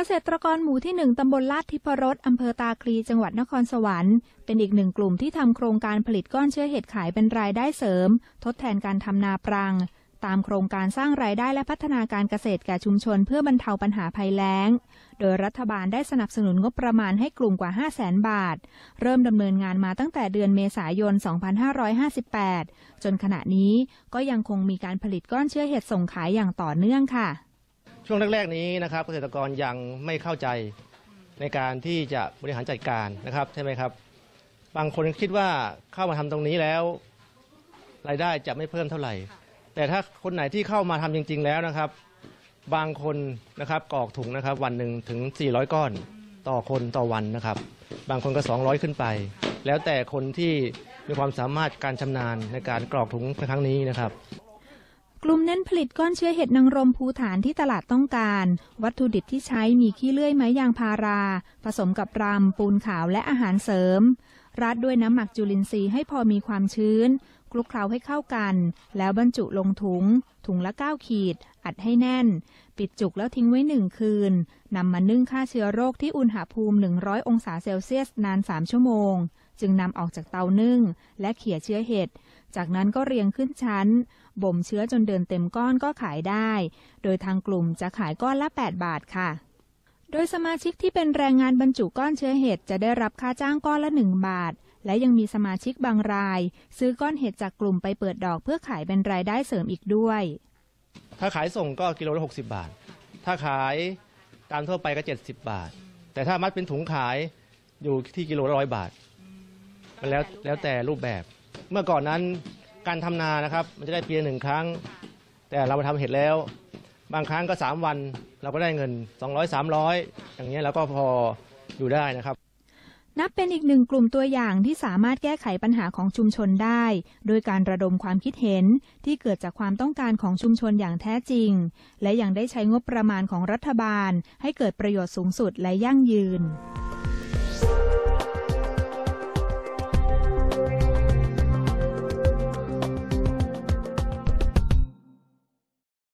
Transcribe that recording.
เกษตรกรหมู่ที่หนึ่งตำบลลาดทิพรสอำเภอตาคลี จังหวัดนครสวรรค์เป็นอีกหนึ่งกลุ่มที่ทำโครงการผลิตก้อนเชื้อเห็ดขายเป็นรายได้เสริม ทดแทนการทำนาปรัง ตามโครงการสร้างรายได้และพัฒนาการเกษตรแก่ชุมชนเพื่อบรรเทาปัญหาภัยแล้ง โดยรัฐบาลได้สนับสนุนงบประมาณให้กลุ่มกว่า 5 0 0แสนบาท เริ่มดำเนินงานมาตั้งแต่เดือนเมษายน 2558 จนขณะนี้ก็ยังคงมีการผลิตก้อนเชื้อเห็ดส่งขายอย่างต่อเนื่องค่ะช่วงแรกๆนี้นะครับ เกษตรกรยังไม่เข้าใจในการที่จะบริหารจัดการนะครับใช่ไหมครับ บางคนคิดว่าเข้ามาทำตรงนี้แล้วรายได้จะไม่เพิ่มเท่าไหร่ แต่ถ้าคนไหนที่เข้ามาทำจริง ๆ แล้วนะครับ บางคนนะครับกอกถุงนะครับ วันหนึ่งถึง400 ก้อนต่อคนต่อวันนะครับ บางคนก็ 200 ขึ้นไป แล้วแต่คนที่มีความสามารถการชำนาญในการกรอกถุงในครั้งนี้นะครับกลุ่มเน้นผลิตก้อนเชื้อเห็ดนางรมภูฐานที่ตลาดต้องการ วัตถุดิบที่ใช้มีขี้เลื่อยไม้ยางพารา ผสมกับรำ ปูนขาวและอาหารเสริม ราดด้วยน้ำหมักจุลินทรีย์ให้พอมีความชื้นคลุกเคล้าให้เข้ากัน แล้วบรรจุลงถุง ถุงละ 9 ขีด อัดให้แน่น ปิดจุกแล้วทิ้งไว้หนึ่งคืน นำมานึ่งฆ่าเชื้อโรคที่อุณหภูมิ 100 องศาเซลเซียสนาน 3 ชั่วโมง จึงนำออกจากเตานึ่งและเขี่ยเชื้อเห็ด จากนั้นก็เรียงขึ้นชั้น บ่มเชื้อจนเดินเต็มก้อนก็ขายได้ โดยทางกลุ่มจะขายก้อนละ 8 บาทค่ะ โดยสมาชิกที่เป็นแรงงานบรรจุก้อนเชื้อเห็ดจะได้รับค่าจ้างก้อนละ 1 บาทและยังมีสมาชิกบางราย ซื้อก้อนเห็ดจากกลุ่มไปเปิดดอก เพื่อขายเป็นรายได้เสริมอีกด้วย ถ้าขายส่งก็กิโลละ60บาท ถ้าขายตามทั่วไปก็70 บาท แต่ถ้ามัดเป็นถุงขายอยู่ที่กิโลละร้อยบาทมันแล้วแล้วแต่รูปแบบ เมื่อก่อนนั้นการทำนานะครับมันจะได้ปีหนึ่งครั้ง แต่เรามาทำเห็ดแล้ว บางครั้งก็ 3 วัน เราก็ได้เงิน 200 300 อย่างเงี้ยเราก็พออยู่ได้นะครับนับเป็นอีกหนึ่งกลุ่มตัวอย่างที่สามารถแก้ไขปัญหาของชุมชนได้ โดยการระดมความคิดเห็นที่เกิดจากความต้องการของชุมชนอย่างแท้จริง และยังได้ใช้งบประมาณของรัฐบาลให้เกิดประโยชน์สูงสุดและยั่งยืน